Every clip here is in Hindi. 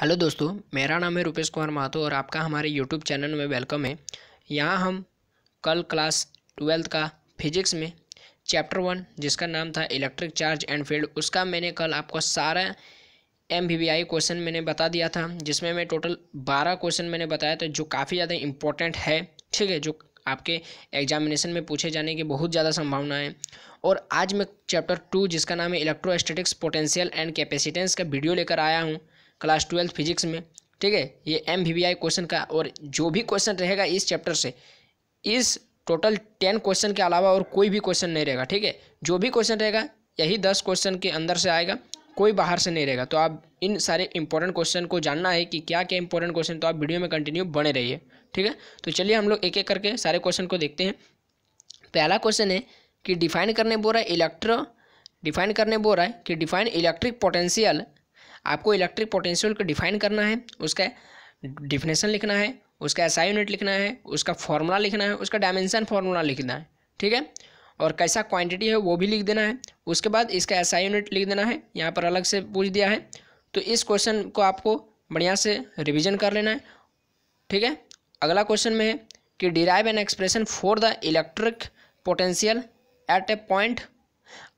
हेलो दोस्तों मेरा नाम है रुपेश कुमार माथो और आपका हमारे यूट्यूब चैनल में वेलकम है यहाँ हम कल क्लास ट्वेल्थ का फिजिक्स में चैप्टर वन जिसका नाम था इलेक्ट्रिक चार्ज एंड फील्ड उसका मैंने कल आपको सारा एम क्वेश्चन मैंने बता दिया था जिसमें मैं टोटल बारह क्वेश्चन मैंने बताया था जो काफ़ी ज़्यादा इम्पोर्टेंट है ठीक है जो आपके एग्जामिनेशन में पूछे जाने की बहुत ज़्यादा संभावना है और आज मैं चैप्टर टू जिसका नाम है इलेक्ट्रोस्टेटिक्स पोटेंशियल एंड कैपेसिटेंस का वीडियो लेकर आया हूँ क्लास ट्वेल्थ फिजिक्स में ठीक है ये M V V I question का और जो भी क्वेश्चन रहेगा इस चैप्टर से इस टोटल टेन क्वेश्चन के अलावा और कोई भी क्वेश्चन नहीं रहेगा ठीक है जो भी क्वेश्चन रहेगा यही दस क्वेश्चन के अंदर से आएगा कोई बाहर से नहीं रहेगा तो आप इन सारे इंपॉर्टेंट क्वेश्चन को जानना है कि क्या क्या इंपॉर्टेंट क्वेश्चन तो आप वीडियो में कंटिन्यू बने रहिए ठीक है तो चलिए हम लोग एक एक करके सारे क्वेश्चन को देखते हैं पहला क्वेश्चन है कि डिफाइन करने बोल रहा है इलेक्ट्रो डिफाइन करने बोल रहा है कि डिफाइन इलेक्ट्रिक पोटेंशियल आपको इलेक्ट्रिक पोटेंशियल को डिफाइन करना है उसका डिफिनेशन लिखना है उसका एस यूनिट लिखना है उसका फॉर्मूला लिखना है उसका डायमेंशन फार्मूला लिखना है ठीक है और कैसा क्वांटिटी है वो भी लिख देना है उसके बाद इसका एस यूनिट लिख देना है यहाँ पर अलग से पूछ दिया है तो इस क्वेश्चन को आपको बढ़िया से रिविजन कर लेना है ठीक है अगला क्वेश्चन में है कि derive an expression for the electric potential at a point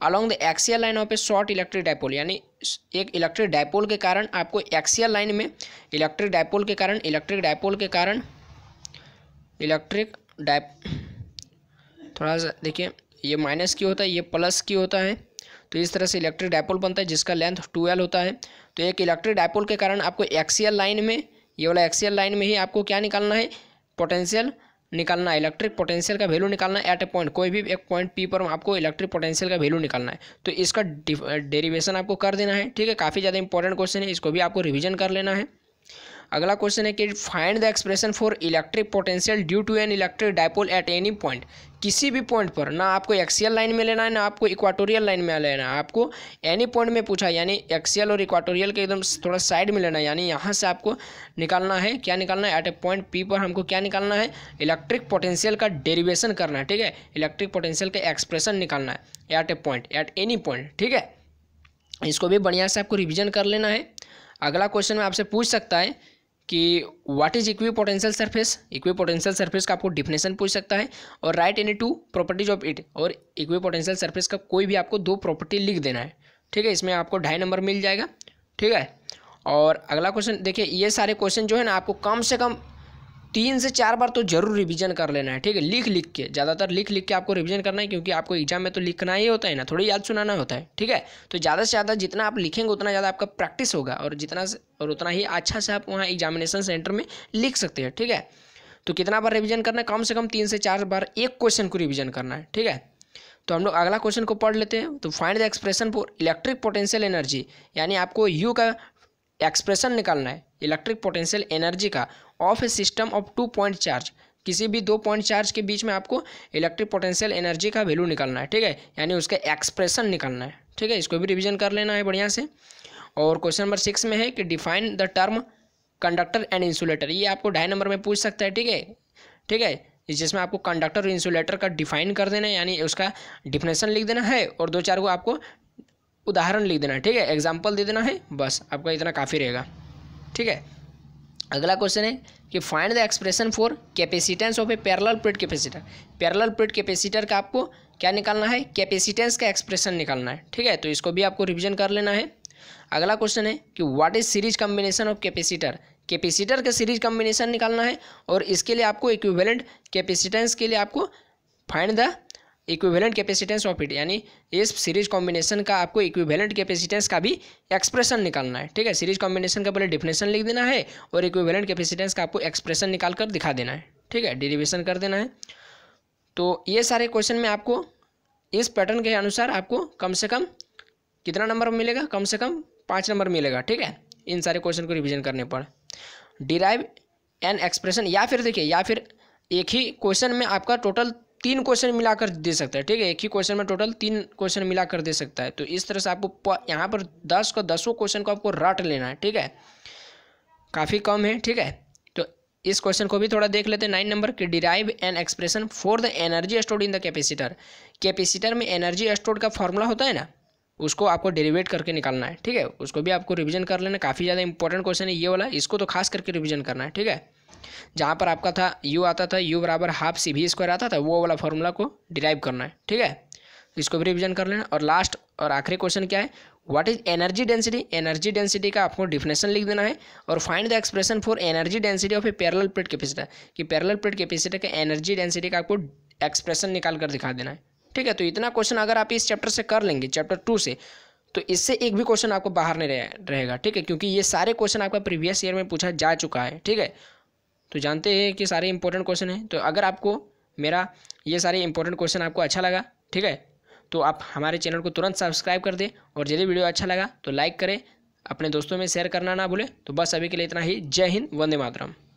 along the axial line of a short electric dipole यानी एक इलेक्ट्रिक डायपोल के कारण आपको एक्सियल लाइन में इलेक्ट्रिक डायपोल के कारण इलेक्ट्रिक डायपोल के कारण इलेक्ट्रिक डाय थोड़ा सा देखिए ये माइनस क्यों होता है ये प्लस क्यों होता है तो इस तरह से इलेक्ट्रिक डायपोल बनता है जिसका लेंथ टूएल्व होता है तो एक इलेक्ट्रिक डायपोल के कारण आपको एक्सियल लाइन में ये वाला एक्सियल लाइन में ही आपको क्या निकालना है पोटेंशियल निकालना है इलेक्ट्रिक पोटेंशियल का वैल्यू निकालना है एट ए पॉइंट कोई भी एक पॉइंट पी पर आपको इलेक्ट्रिक पोटेंशियल का वैल्यू निकालना है तो इसका डेरिवेशन आपको कर देना है ठीक है काफ़ी ज़्यादा इंपॉर्टेंट क्वेश्चन है इसको भी आपको रिविजन कर लेना है अगला क्वेश्चन है कि find the expression for electric potential due to an electric dipole at any point किसी भी पॉइंट पर ना आपको एक्सियल लाइन में लेना है ना आपको इक्वाटोरियल लाइन में लेना है आपको एनी पॉइंट में पूछा यानी एक्सियल और इक्वाटोरियल के एकदम थोड़ा साइड में लेना है यानी यहाँ से आपको निकालना है क्या निकालना है एट ए पॉइंट पी पर हमको क्या निकालना है इलेक्ट्रिक पोटेंशियल का डेरिवेशन करना है ठीक है इलेक्ट्रिक पोटेंशियल का एक्सप्रेशन निकालना है at a point at any point ठीक है इसको भी बढ़िया से आपको रिविजन कर लेना है अगला क्वेश्चन में आपसे पूछ सकता है कि what is equipotential surface equipotential surface का आपको डिफिनेशन पूछ सकता है और write any two properties of it और इक्वी पोटेंशियल सर्फेस का कोई भी आपको दो प्रॉपर्टी लिख देना है ठीक है इसमें आपको ढाई नंबर मिल जाएगा ठीक है और अगला क्वेश्चन देखिए ये सारे क्वेश्चन जो है ना आपको कम से कम तीन से चार बार तो जरूर रिवीजन कर लेना है ठीक है लिख लिख के ज़्यादातर लिख लिख के आपको रिवीजन करना है क्योंकि आपको एग्जाम में तो लिखना ही होता है ना थोड़ी याद सुनाना होता है ठीक है तो ज़्यादा से ज़्यादा जितना आप लिखेंगे उतना ज़्यादा आपका प्रैक्टिस होगा और जितना और उतना ही अच्छा से आप वहाँ एग्जामिनेशन सेंटर में लिख सकते हैं ठीक है तो कितना बार रिविजन करना है कम से कम तीन से चार बार एक क्वेश्चन को रिविजन करना है ठीक है तो हम लोग अगला क्वेश्चन को पढ़ लेते हैं तो find the expression for electric potential energy यानी आपको यू का एक्सप्रेशन निकालना है इलेक्ट्रिक पोटेंशियल एनर्जी का of a system of two point charge किसी भी दो पॉइंट चार्ज के बीच में आपको इलेक्ट्रिक पोटेंशियल एनर्जी का वैल्यू निकालना है ठीक है यानी उसका एक्सप्रेशन निकालना है ठीक है इसको भी रिविजन कर लेना है बढ़िया से और क्वेश्चन नंबर सिक्स में है कि define the term conductor and insulator ये आपको ढाई नंबर में पूछ सकता है ठीक है ठीक है जिसमें आपको कंडक्टर और इंसुलेटर का डिफाइन कर देना है यानी उसका डिफिनेशन लिख देना है और दो चार को आपको उदाहरण लिख देना ठीक है एग्जाम्पल दे देना है बस आपका इतना काफ़ी रहेगा ठीक है अगला क्वेश्चन है कि find the expression for capacitance of a parallel plate capacitor parallel plate capacitor का आपको क्या निकालना है कैपेसिटेंस का एक्सप्रेशन निकालना है ठीक है तो इसको भी आपको रिविजन कर लेना है अगला क्वेश्चन है कि what is series combination of capacitor capacitor का सीरीज कॉम्बिनेशन निकालना है और इसके लिए आपको इक्विवेलेंट कैपेसिटेंस के लिए आपको find the equivalent capacitance of it यानी इस सीरीज कॉम्बिनेशन का आपको इक्विवेलेंट कैपेसिटेंस का भी एक्सप्रेशन निकालना है ठीक है सीरीज कॉम्बिनेशन का पहले डिफिनेशन लिख देना है और इक्विवेलेंट कैपेसिटेंस का आपको एक्सप्रेशन निकाल कर दिखा देना है ठीक है डेरिवेशन कर देना है तो ये सारे क्वेश्चन में आपको इस पैटर्न के अनुसार आपको कम से कम कितना नंबर मिलेगा कम से कम पाँच नंबर मिलेगा ठीक है इन सारे क्वेश्चन को रिविजन करने पर डिराइव एन एक्सप्रेशन या फिर देखिए या फिर एक ही क्वेश्चन में आपका टोटल तीन क्वेश्चन मिलाकर दे सकता है ठीक है एक ही क्वेश्चन में टोटल तीन क्वेश्चन मिलाकर दे सकता है तो इस तरह से आपको यहाँ पर दस का दसों क्वेश्चन को आपको रट लेना है ठीक है काफ़ी कम है ठीक है तो इस क्वेश्चन को भी थोड़ा देख लेते हैं नाइन नंबर के derive an expression for the energy stored in the capacitor capacitor में एनर्जी स्टोर्ड का फॉर्मूला होता है ना उसको आपको डेरिवेट करके निकालना है ठीक है उसको भी आपको रिविजन कर लेना काफ़ी ज़्यादा इंपॉर्टेंट क्वेश्चन है ये वाला इसको तो खास करके रिविजन करना है ठीक है जहाँ पर आपका था यू आता था यू बराबर हाफ सी भी स्क्वायर आता था वो वाला फॉर्मूला को डिराइव करना है ठीक है इसको भी रिविजन कर लेना और लास्ट और आखिरी क्वेश्चन क्या है what is energy density energy density का आपको डिफिनेशन लिख देना है और find the expression for energy density of a parallel plate capacitor कि पैरल प्लेट कैपेसिटर के एनर्जी डेंसिटी का आपको एक्सप्रेशन निकाल कर दिखा देना है ठीक है तो इतना क्वेश्चन अगर आप इस चैप्टर से कर लेंगे चैप्टर टू से तो इससे एक भी क्वेश्चन आपको बाहर नहीं रहेगा ठीक है क्योंकि ये सारे क्वेश्चन आपका प्रीवियस ईयर में पूछा जा चुका है ठीक है तो जानते हैं कि सारे इंपॉर्टेंट क्वेश्चन हैं तो अगर आपको मेरा ये सारे इंपॉर्टेंट क्वेश्चन आपको अच्छा लगा ठीक है तो आप हमारे चैनल को तुरंत सब्सक्राइब कर दें और यदि वीडियो अच्छा लगा तो लाइक करें अपने दोस्तों में शेयर करना ना भूलें तो बस अभी के लिए इतना ही जय हिंद वंदे मातरम